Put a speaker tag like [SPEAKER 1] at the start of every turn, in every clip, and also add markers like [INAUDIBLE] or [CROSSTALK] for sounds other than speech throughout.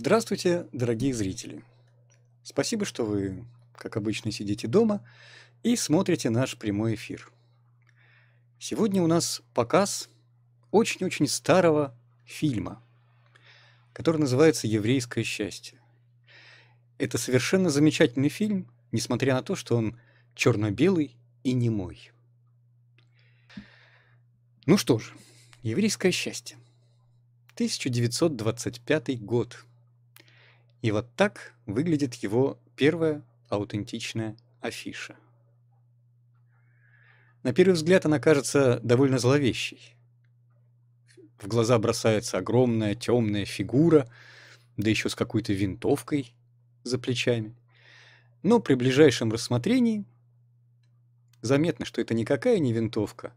[SPEAKER 1] Здравствуйте, дорогие зрители! Спасибо, что вы, как обычно, сидите дома и смотрите наш прямой эфир. Сегодня у нас показ очень-очень старого фильма, который называется «Еврейское счастье». Это совершенно замечательный фильм, несмотря на то, что он черно-белый и немой. Ну что же, «Еврейское счастье». 1925 год – и вот так выглядит его первая аутентичная афиша. На первый взгляд она кажется довольно зловещей. В глаза бросается огромная темная фигура, да еще с какой-то винтовкой за плечами. Но при ближайшем рассмотрении заметно, что это никакая не винтовка,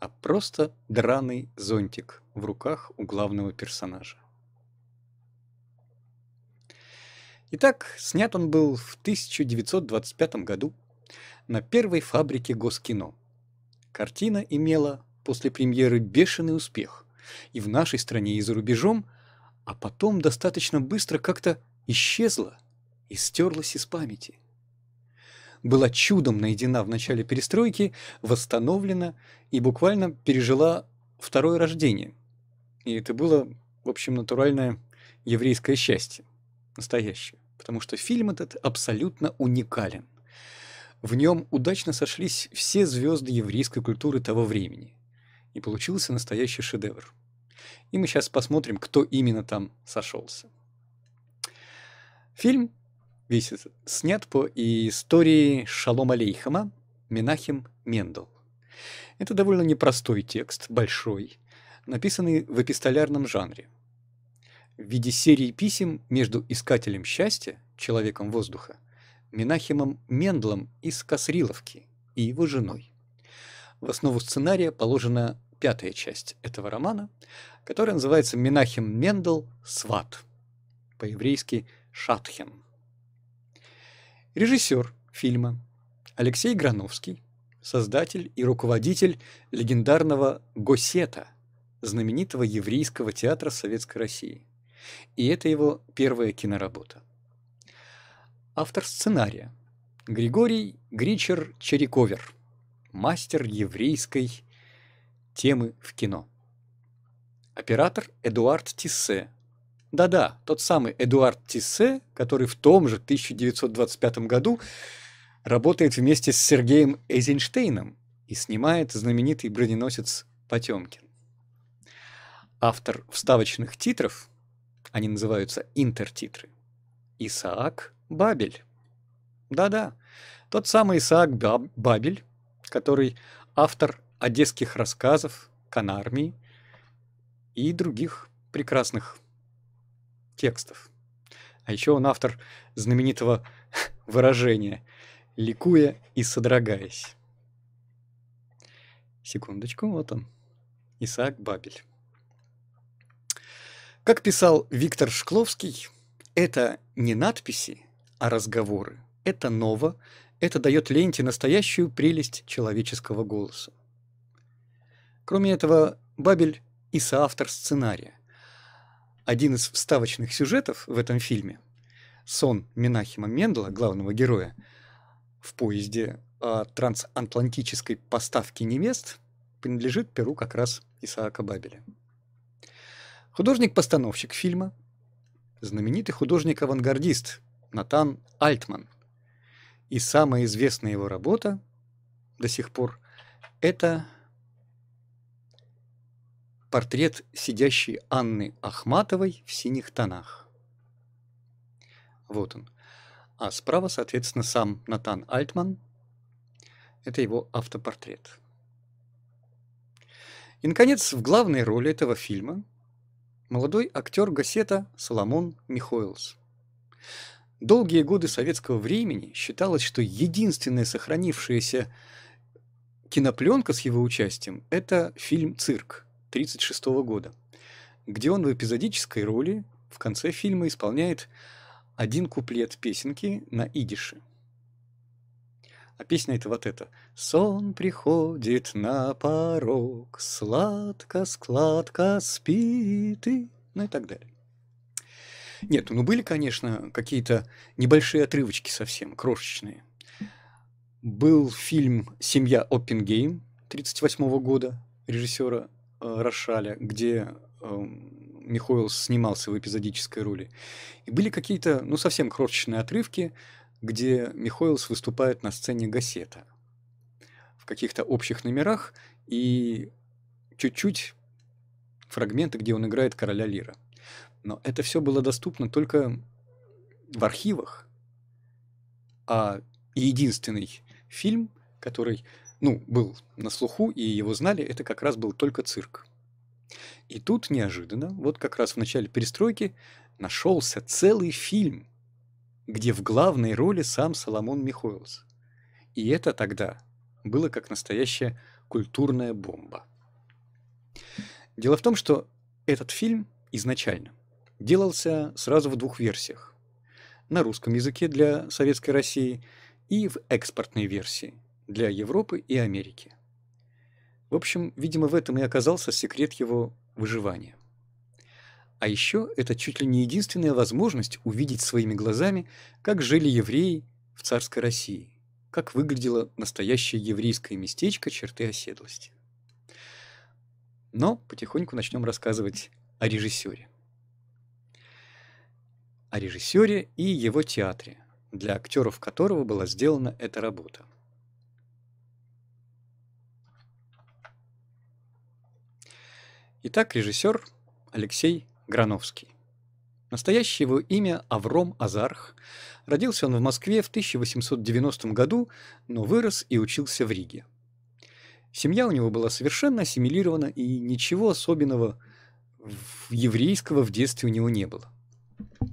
[SPEAKER 1] а просто драный зонтик в руках у главного персонажа. Итак, снят он был в 1925 году на первой фабрике Госкино. Картина имела после премьеры бешеный успех и в нашей стране, и за рубежом, а потом достаточно быстро как-то исчезла и стерлась из памяти. Была чудом найдена в начале перестройки, восстановлена и буквально пережила второе рождение. И это было, в общем, натуральное еврейское счастье – настоящее, потому что фильм этот абсолютно уникален. В нем удачно сошлись все звезды еврейской культуры того времени, и получился настоящий шедевр. И мы сейчас посмотрим, кто именно там сошелся. Фильм весь снят по истории Шалома Лейхама Минахим Мендел. Это довольно непростой текст, большой, написанный в эпистолярном жанре – в виде серии писем между искателем счастья, человеком воздуха, Минахимом Мендлом из Касриловки и его женой. В основу сценария положена пятая часть этого романа, которая называется «Минахим Мендл Сват», по-еврейски «Шатхен». Режиссер фильма Алексей Грановский, создатель и руководитель легендарного «Госета», знаменитого еврейского театра Советской России – и это его первая киноработа. Автор сценария. Григорий Гричер Чериковер. Мастер еврейской темы в кино. Оператор Эдуард Тиссе. Да-да, тот самый Эдуард Тиссе, который в том же 1925 году работает вместе с Сергеем Эйзенштейном и снимает знаменитый броненосец Потемкин. Автор вставочных титров – они называются интертитры. Исаак Бабель. Да-да, тот самый Исаак Бабель, который автор одесских рассказов, канармии и других прекрасных текстов. А еще он автор знаменитого [LAUGHS] выражения «ликуя и содрогаясь». Секундочку, вот он. Исаак Бабель. Как писал Виктор Шкловский, это не надписи, а разговоры. Это ново, это дает ленте настоящую прелесть человеческого голоса. Кроме этого, Бабель и соавтор сценария. Один из вставочных сюжетов в этом фильме – сон Минахима Мендела, главного героя, в поезде о трансатлантической поставке невест принадлежит перу как раз Исаака Бабеля. Художник-постановщик фильма, знаменитый художник-авангардист Натан Альтман. И самая известная его работа до сих пор – это портрет сидящей Анны Ахматовой в синих тонах. Вот он. А справа, соответственно, сам Натан Альтман. Это его автопортрет. И, наконец, в главной роли этого фильма – Молодой актер Гасета Соломон Михоэлс. Долгие годы советского времени считалось, что единственная сохранившаяся кинопленка с его участием – это фильм «Цирк» 1936 года, где он в эпизодической роли в конце фильма исполняет один куплет песенки на идише. А песня это вот это. Сон приходит на порог, сладко-сладко спит и... Ну и так далее. Нет, ну были, конечно, какие-то небольшие отрывочки совсем, крошечные. Был фильм «Семья Оппенгейм» 1938 года режиссера э, Рошаля, где э, Михоил снимался в эпизодической роли. И были какие-то, ну, совсем крошечные отрывки, где Михоэлс выступает на сцене Гасета в каких-то общих номерах и чуть-чуть фрагменты, где он играет короля Лира. Но это все было доступно только в архивах. А единственный фильм, который ну, был на слуху и его знали, это как раз был только цирк. И тут неожиданно, вот как раз в начале перестройки, нашелся целый фильм – где в главной роли сам Соломон Михоэлс. И это тогда было как настоящая культурная бомба. Дело в том, что этот фильм изначально делался сразу в двух версиях. На русском языке для Советской России и в экспортной версии для Европы и Америки. В общем, видимо, в этом и оказался секрет его выживания. А еще это чуть ли не единственная возможность увидеть своими глазами, как жили евреи в царской России, как выглядело настоящее еврейское местечко черты оседлости. Но потихоньку начнем рассказывать о режиссере. О режиссере и его театре, для актеров которого была сделана эта работа. Итак, режиссер Алексей Грановский. Настоящее его имя Авром Азарх. Родился он в Москве в 1890 году, но вырос и учился в Риге. Семья у него была совершенно ассимилирована, и ничего особенного еврейского в детстве у него не было.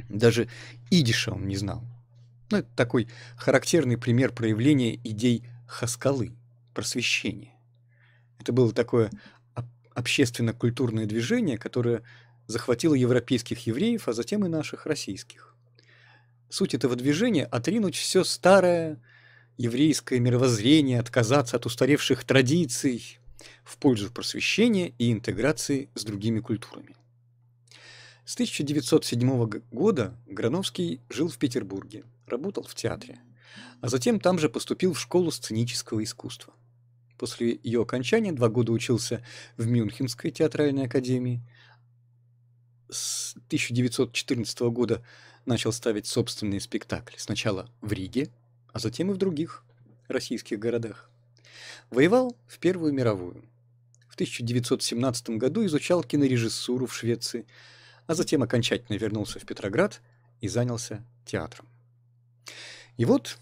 [SPEAKER 1] Даже идиша он не знал. Ну, это такой характерный пример проявления идей хаскалы, просвещения. Это было такое общественно-культурное движение, которое захватила европейских евреев, а затем и наших, российских. Суть этого движения – отринуть все старое еврейское мировоззрение, отказаться от устаревших традиций в пользу просвещения и интеграции с другими культурами. С 1907 года Грановский жил в Петербурге, работал в театре, а затем там же поступил в школу сценического искусства. После ее окончания два года учился в Мюнхенской театральной академии, с 1914 года начал ставить собственные спектакли. Сначала в Риге, а затем и в других российских городах. Воевал в Первую мировую. В 1917 году изучал кинорежиссуру в Швеции, а затем окончательно вернулся в Петроград и занялся театром. И вот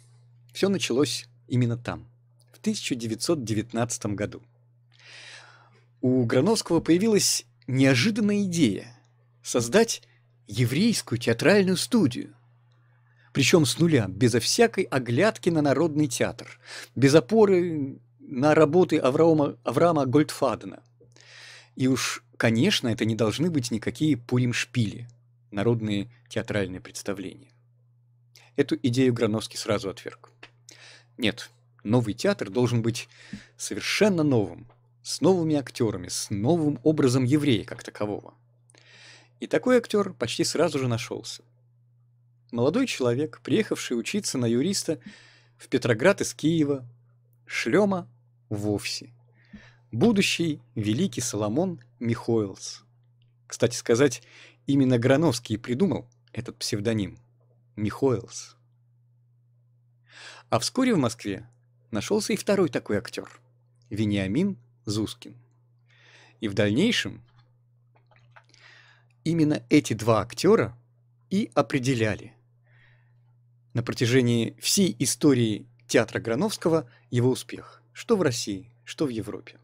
[SPEAKER 1] все началось именно там, в 1919 году. У Грановского появилась неожиданная идея – создать еврейскую театральную студию. Причем с нуля, безо всякой оглядки на народный театр, без опоры на работы Авраама, Авраама Гольдфадена. И уж, конечно, это не должны быть никакие пурим-шпили, народные театральные представления. Эту идею Грановский сразу отверг. Нет, новый театр должен быть совершенно новым, с новыми актерами, с новым образом еврея как такового. И такой актер почти сразу же нашелся. Молодой человек, приехавший учиться на юриста в Петроград из Киева, шлема вовсе. Будущий великий Соломон Михоэлс. Кстати сказать, именно Грановский придумал этот псевдоним – Михоэлс. А вскоре в Москве нашелся и второй такой актер – Вениамин Зускин. И в дальнейшем Именно эти два актера и определяли на протяжении всей истории театра Грановского его успех, что в России, что в Европе.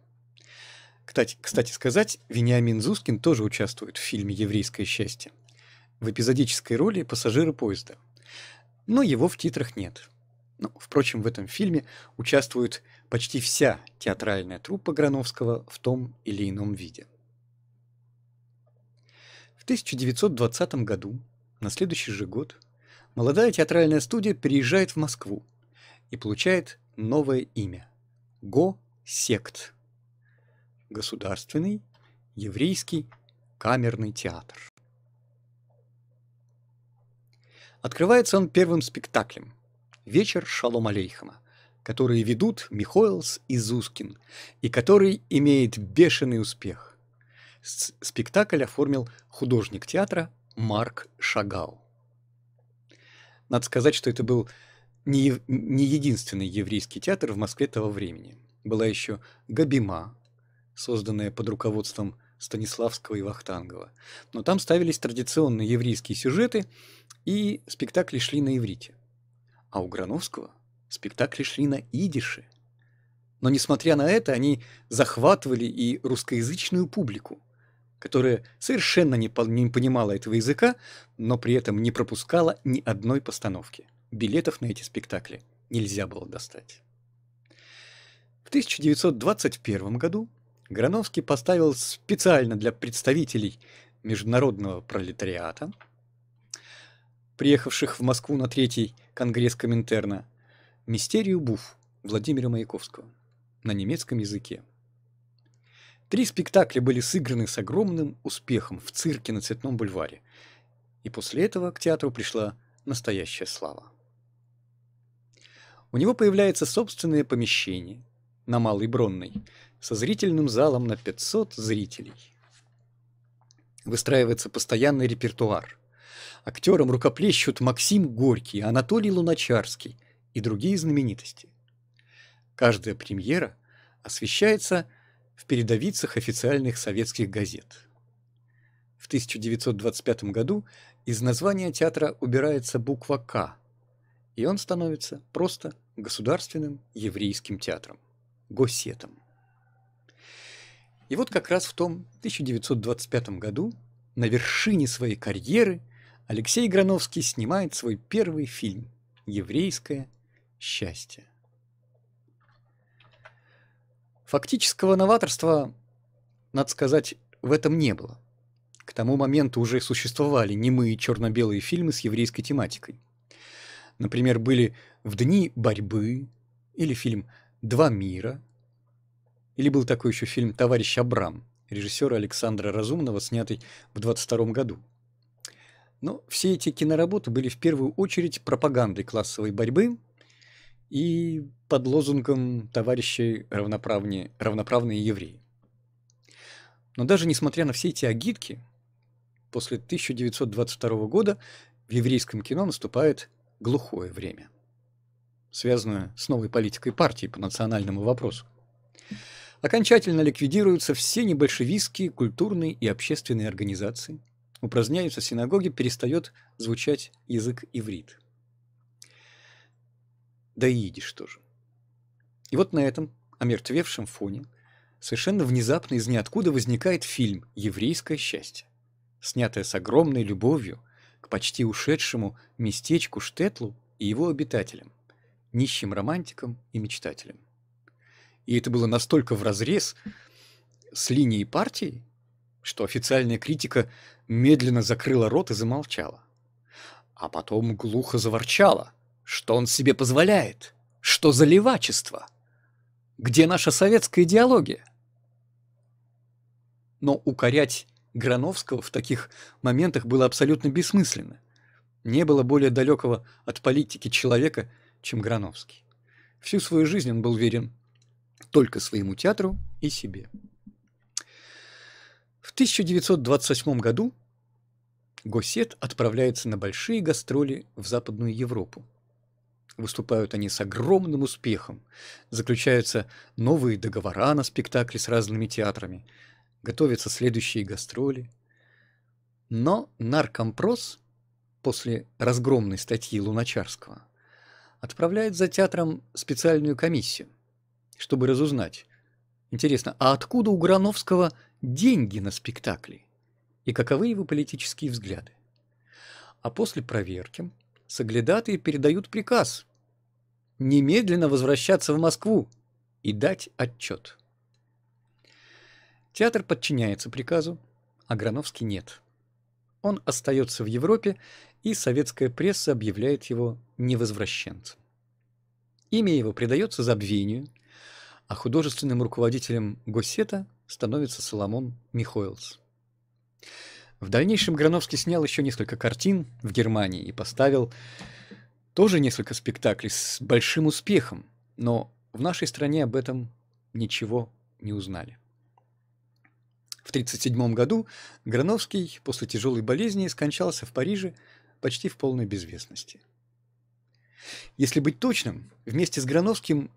[SPEAKER 1] Кстати, кстати сказать, Вениамин Зускин тоже участвует в фильме «Еврейское счастье» в эпизодической роли пассажира поезда. Но его в титрах нет. Ну, впрочем, в этом фильме участвует почти вся театральная труппа Грановского в том или ином виде – 1920 году, на следующий же год, молодая театральная студия переезжает в Москву и получает новое имя – Го-сект – Государственный еврейский камерный театр. Открывается он первым спектаклем «Вечер Шалом Алейхама», который ведут Михоэлс и Зускин, и который имеет бешеный успех – Спектакль оформил художник театра Марк Шагал. Надо сказать, что это был не, не единственный еврейский театр в Москве того времени. Была еще Габима, созданная под руководством Станиславского и Вахтангова. Но там ставились традиционные еврейские сюжеты, и спектакли шли на иврите. А у Грановского спектакли шли на идише. Но несмотря на это, они захватывали и русскоязычную публику которая совершенно не, понимала этого языка, но при этом не пропускала ни одной постановки. Билетов на эти спектакли нельзя было достать. В 1921 году Грановский поставил специально для представителей международного пролетариата, приехавших в Москву на третий конгресс Коминтерна, «Мистерию Буф» Владимира Маяковского на немецком языке – Три спектакля были сыграны с огромным успехом в цирке на Цветном бульваре. И после этого к театру пришла настоящая слава. У него появляется собственное помещение на Малой Бронной со зрительным залом на 500 зрителей. Выстраивается постоянный репертуар. Актерам рукоплещут Максим Горький, Анатолий Луначарский и другие знаменитости. Каждая премьера освещается – в передовицах официальных советских газет. В 1925 году из названия театра убирается буква «К», и он становится просто Государственным еврейским театром, Госсетом. И вот как раз в том 1925 году на вершине своей карьеры Алексей Грановский снимает свой первый фильм «Еврейское счастье». Фактического новаторства, надо сказать, в этом не было. К тому моменту уже существовали немые черно-белые фильмы с еврейской тематикой. Например, были «В дни борьбы» или фильм «Два мира», или был такой еще фильм «Товарищ Абрам» режиссера Александра Разумного, снятый в 22 году. Но все эти киноработы были в первую очередь пропагандой классовой борьбы и под лозунгом «Товарищи равноправные, равноправные евреи». Но даже несмотря на все эти агитки, после 1922 года в еврейском кино наступает глухое время, связанное с новой политикой партии по национальному вопросу. Окончательно ликвидируются все небольшевистские культурные и общественные организации, упраздняются синагоги, перестает звучать язык иврит – да и идиш тоже. И вот на этом омертвевшем фоне совершенно внезапно из ниоткуда возникает фильм «Еврейское счастье», снятое с огромной любовью к почти ушедшему местечку Штетлу и его обитателям, нищим романтикам и мечтателям. И это было настолько вразрез с линией партии, что официальная критика медленно закрыла рот и замолчала. А потом глухо заворчала – что он себе позволяет? Что за левачество? Где наша советская идеология? Но укорять Грановского в таких моментах было абсолютно бессмысленно. Не было более далекого от политики человека, чем Грановский. Всю свою жизнь он был верен только своему театру и себе. В 1928 году Госет отправляется на большие гастроли в Западную Европу. Выступают они с огромным успехом. Заключаются новые договора на спектакли с разными театрами. Готовятся следующие гастроли. Но наркомпрос после разгромной статьи Луначарского отправляет за театром специальную комиссию, чтобы разузнать, Интересно, а откуда у Грановского деньги на спектакли? И каковы его политические взгляды? А после проверки соглядатые передают приказ немедленно возвращаться в Москву и дать отчет. Театр подчиняется приказу, а Грановский нет. Он остается в Европе, и советская пресса объявляет его невозвращенцем. Имя его придается забвению, а художественным руководителем Госета становится Соломон Михоэлс. В дальнейшем Грановский снял еще несколько картин в Германии и поставил тоже несколько спектаклей с большим успехом, но в нашей стране об этом ничего не узнали. В 1937 году Грановский после тяжелой болезни скончался в Париже почти в полной безвестности. Если быть точным, вместе с Грановским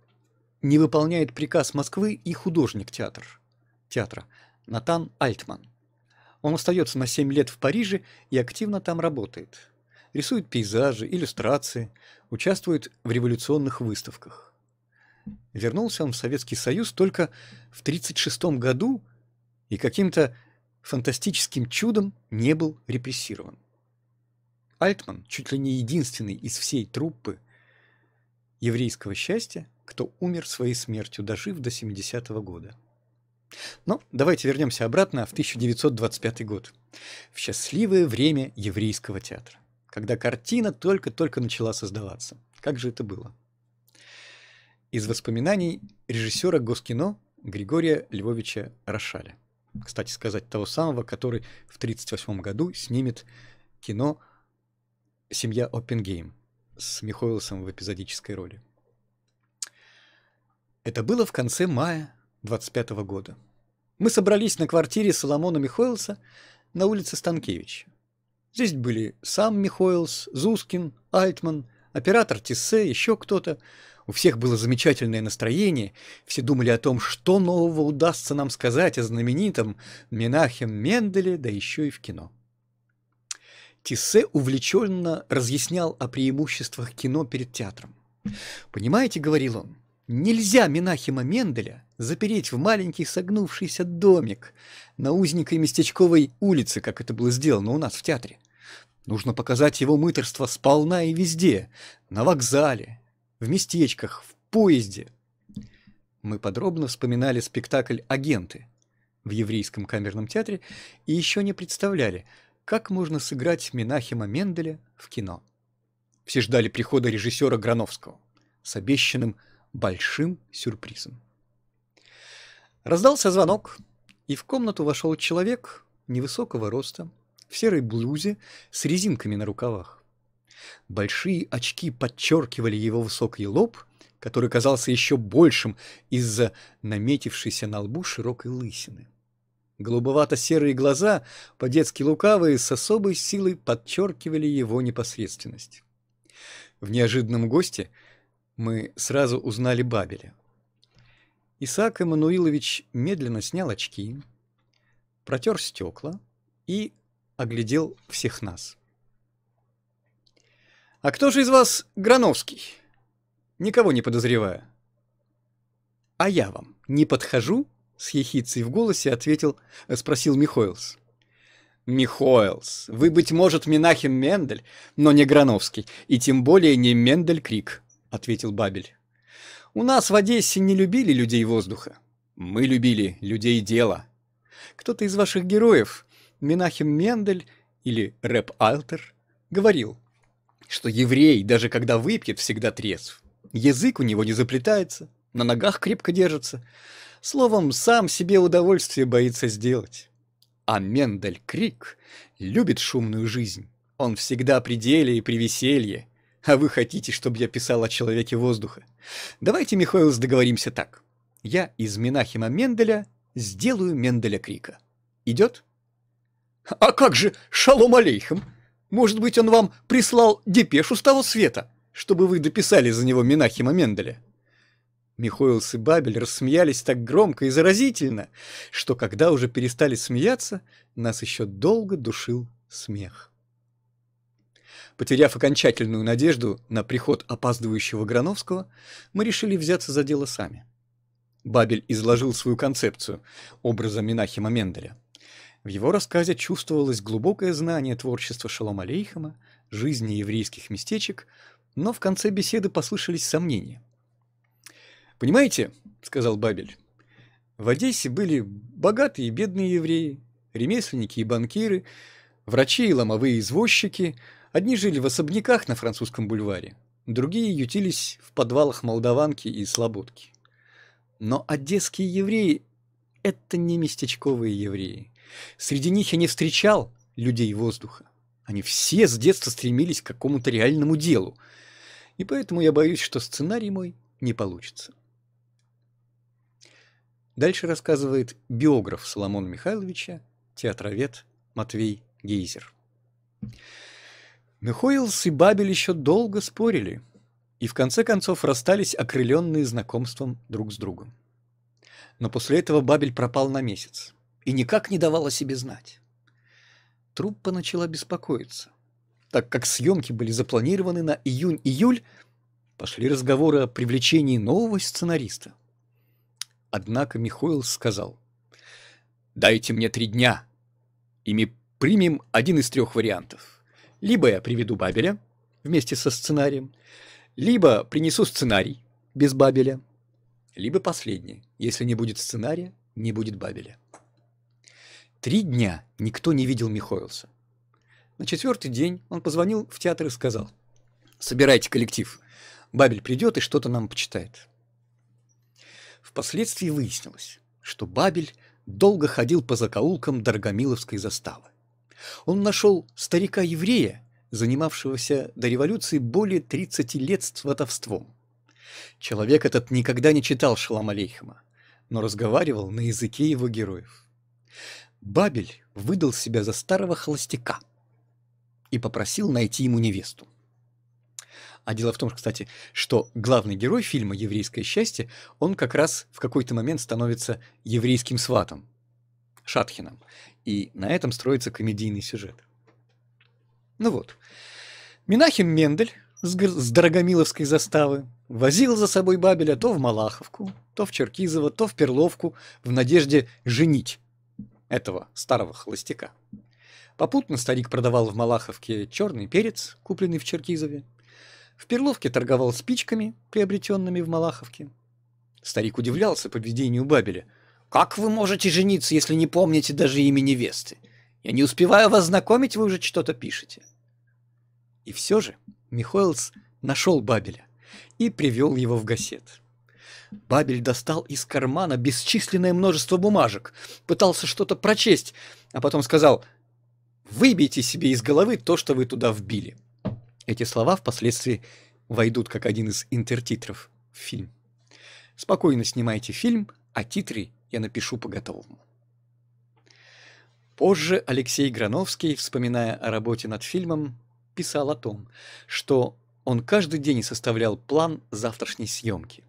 [SPEAKER 1] не выполняет приказ Москвы и художник театр, театра Натан Альтман. Он остается на 7 лет в Париже и активно там работает – рисует пейзажи, иллюстрации, участвует в революционных выставках. Вернулся он в Советский Союз только в 1936 году и каким-то фантастическим чудом не был репрессирован. Альтман чуть ли не единственный из всей труппы еврейского счастья, кто умер своей смертью, дожив до 70-го года. Но давайте вернемся обратно в 1925 год, в счастливое время еврейского театра когда картина только-только начала создаваться. Как же это было? Из воспоминаний режиссера Госкино Григория Львовича Рошаля. Кстати сказать, того самого, который в 1938 году снимет кино «Семья Оппенгейм» с Михоэлсом в эпизодической роли. Это было в конце мая 25 года. Мы собрались на квартире Соломона Михоэлса на улице Станкевич. Здесь были сам Михоэлс, Зускин, Альтман, оператор Тиссе, еще кто-то. У всех было замечательное настроение, все думали о том, что нового удастся нам сказать о знаменитом Менахем Менделе, да еще и в кино. Тиссе увлеченно разъяснял о преимуществах кино перед театром. «Понимаете, — говорил он, — нельзя Менахема Менделя — запереть в маленький согнувшийся домик на узенькой местечковой улице, как это было сделано у нас в театре. Нужно показать его мыторство сполна и везде, на вокзале, в местечках, в поезде. Мы подробно вспоминали спектакль «Агенты» в еврейском камерном театре и еще не представляли, как можно сыграть Минахима Менделя в кино. Все ждали прихода режиссера Грановского с обещанным большим сюрпризом. Раздался звонок, и в комнату вошел человек невысокого роста, в серой блузе с резинками на рукавах. Большие очки подчеркивали его высокий лоб, который казался еще большим из-за наметившейся на лбу широкой лысины. Голубовато-серые глаза, по-детски лукавые, с особой силой подчеркивали его непосредственность. В неожиданном госте мы сразу узнали Бабеля. Исаак Эммануилович медленно снял очки, протер стекла и оглядел всех нас. «А кто же из вас Грановский?» «Никого не подозревая». «А я вам не подхожу?» — с ехицей в голосе ответил, э, спросил Михоэлс. «Михоэлс, вы, быть может, Минахим Мендель, но не Грановский, и тем более не Мендель Крик», — ответил Бабель. У нас в Одессе не любили людей воздуха. Мы любили людей дела. Кто-то из ваших героев, Минахим Мендель или Рэп Альтер, говорил, что еврей, даже когда выпьет, всегда трезв. Язык у него не заплетается, на ногах крепко держится. Словом, сам себе удовольствие боится сделать. А Мендель Крик любит шумную жизнь. Он всегда при деле и при веселье а вы хотите, чтобы я писал о человеке воздуха. Давайте, Михаилс, договоримся так. Я из Минахима Менделя сделаю Менделя Крика. Идет? А как же шалом алейхам? Может быть, он вам прислал депешу с того света, чтобы вы дописали за него Минахима Менделя? Михоэлс и Бабель рассмеялись так громко и заразительно, что когда уже перестали смеяться, нас еще долго душил смех. Потеряв окончательную надежду на приход опаздывающего Грановского, мы решили взяться за дело сами. Бабель изложил свою концепцию образа Минахима Менделя. В его рассказе чувствовалось глубокое знание творчества Шалома Алейхама, жизни еврейских местечек, но в конце беседы послышались сомнения. «Понимаете, — сказал Бабель, — в Одессе были богатые и бедные евреи, ремесленники и банкиры, врачи и ломовые извозчики — Одни жили в особняках на французском бульваре, другие ютились в подвалах Молдаванки и Слободки. Но одесские евреи – это не местечковые евреи. Среди них я не встречал людей воздуха. Они все с детства стремились к какому-то реальному делу. И поэтому я боюсь, что сценарий мой не получится. Дальше рассказывает биограф Соломона Михайловича, театровед Матвей Гейзер. Но Хойлс и Бабель еще долго спорили, и в конце концов расстались окрыленные знакомством друг с другом. Но после этого Бабель пропал на месяц и никак не давал о себе знать. Труппа начала беспокоиться. Так как съемки были запланированы на июнь-июль, пошли разговоры о привлечении нового сценариста. Однако Михоил сказал, «Дайте мне три дня, и мы примем один из трех вариантов». Либо я приведу Бабеля вместе со сценарием, либо принесу сценарий без Бабеля, либо последнее. Если не будет сценария, не будет Бабеля. Три дня никто не видел Михоэлса. На четвертый день он позвонил в театр и сказал, «Собирайте коллектив, Бабель придет и что-то нам почитает». Впоследствии выяснилось, что Бабель долго ходил по закоулкам Дорогомиловской заставы. Он нашел старика-еврея, занимавшегося до революции более 30 лет сватовством. Человек этот никогда не читал Шалам Алейхема, но разговаривал на языке его героев. Бабель выдал себя за старого холостяка и попросил найти ему невесту. А дело в том, кстати, что главный герой фильма «Еврейское счастье», он как раз в какой-то момент становится еврейским сватом, Шатхином. И на этом строится комедийный сюжет. Ну вот. Минахим Мендель с, с Дорогомиловской заставы возил за собой Бабеля то в Малаховку, то в Черкизово, то в Перловку в надежде женить этого старого холостяка. Попутно старик продавал в Малаховке черный перец, купленный в Черкизове. В Перловке торговал спичками, приобретенными в Малаховке. Старик удивлялся поведению Бабеля – как вы можете жениться, если не помните даже имени невесты? Я не успеваю вас знакомить, вы уже что-то пишете. И все же Михоэлс нашел Бабеля и привел его в газет. Бабель достал из кармана бесчисленное множество бумажек, пытался что-то прочесть, а потом сказал «Выбейте себе из головы то, что вы туда вбили». Эти слова впоследствии войдут как один из интертитров в фильм. Спокойно снимайте фильм, а титры я напишу по-готовому. Позже Алексей Грановский, вспоминая о работе над фильмом, писал о том, что он каждый день составлял план завтрашней съемки.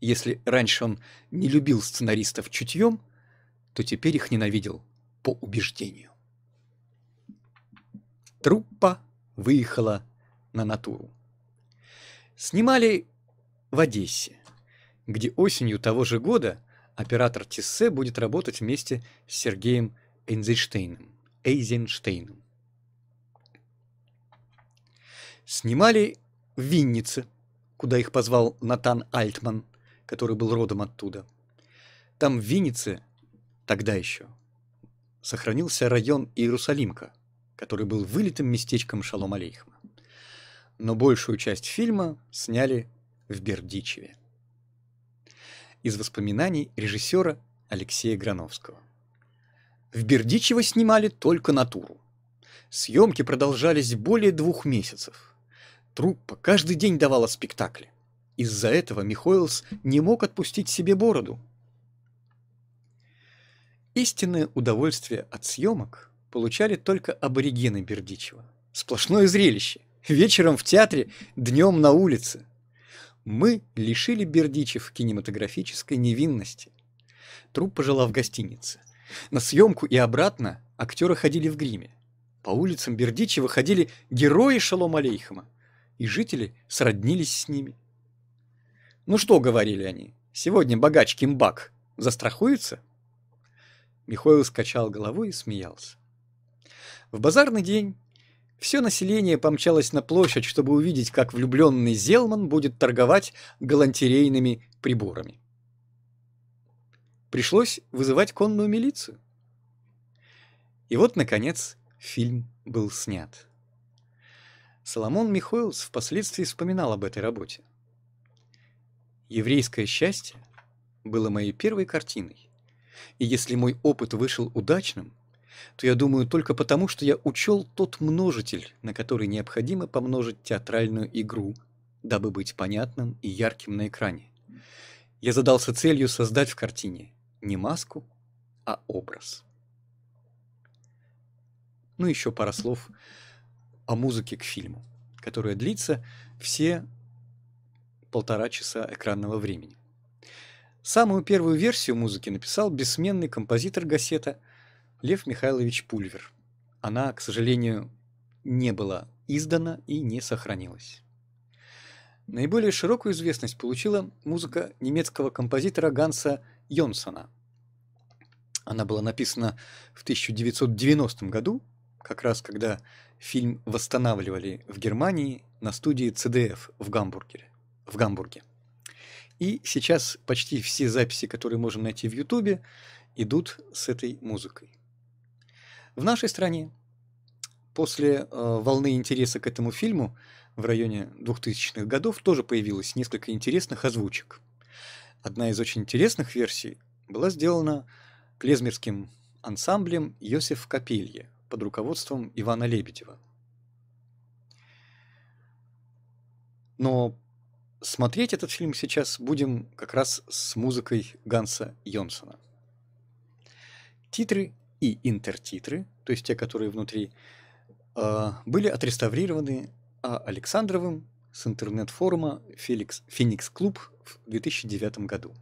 [SPEAKER 1] Если раньше он не любил сценаристов чутьем, то теперь их ненавидел по убеждению. Труппа выехала на натуру. Снимали в Одессе, где осенью того же года оператор Тиссе будет работать вместе с Сергеем Эйнзенштейном. Эйзенштейном. Снимали в Виннице, куда их позвал Натан Альтман, который был родом оттуда. Там в Виннице, тогда еще, сохранился район Иерусалимка, который был вылитым местечком Шалом Алейхма. Но большую часть фильма сняли в Бердичеве из воспоминаний режиссера Алексея Грановского. В Бердичево снимали только натуру. Съемки продолжались более двух месяцев. Труппа каждый день давала спектакли. Из-за этого Михоэлс не мог отпустить себе бороду. Истинное удовольствие от съемок получали только аборигены Бердичева. Сплошное зрелище. Вечером в театре, днем на улице – мы лишили Бердичев кинематографической невинности. Труп пожила в гостинице. На съемку и обратно актеры ходили в гриме. По улицам Бердичева ходили герои Шалом Алейхама, и жители сроднились с ними. «Ну что, — говорили они, — сегодня богач Кимбак застрахуется?» Михоил скачал головой и смеялся. В базарный день все население помчалось на площадь, чтобы увидеть, как влюбленный Зелман будет торговать галантерейными приборами. Пришлось вызывать конную милицию. И вот, наконец, фильм был снят. Соломон Михоэлс впоследствии вспоминал об этой работе. «Еврейское счастье» было моей первой картиной. И если мой опыт вышел удачным – то я думаю только потому, что я учел тот множитель, на который необходимо помножить театральную игру, дабы быть понятным и ярким на экране. Я задался целью создать в картине не маску, а образ. Ну еще пара слов о музыке к фильму, которая длится все полтора часа экранного времени. Самую первую версию музыки написал бессменный композитор Гассета Лев Михайлович Пульвер. Она, к сожалению, не была издана и не сохранилась. Наиболее широкую известность получила музыка немецкого композитора Ганса Йонсона. Она была написана в 1990 году, как раз когда фильм восстанавливали в Германии на студии CDF в Гамбурге. В Гамбурге. И сейчас почти все записи, которые можно найти в Ютубе, идут с этой музыкой. В нашей стране после э, волны интереса к этому фильму в районе 2000-х годов тоже появилось несколько интересных озвучек. Одна из очень интересных версий была сделана клезмерским ансамблем Йосиф Капелье под руководством Ивана Лебедева. Но смотреть этот фильм сейчас будем как раз с музыкой Ганса Йонсона. Титры и интертитры, то есть те, которые внутри, э, были отреставрированы а Александровым с интернет-форума «Феникс Клуб» в 2009 году.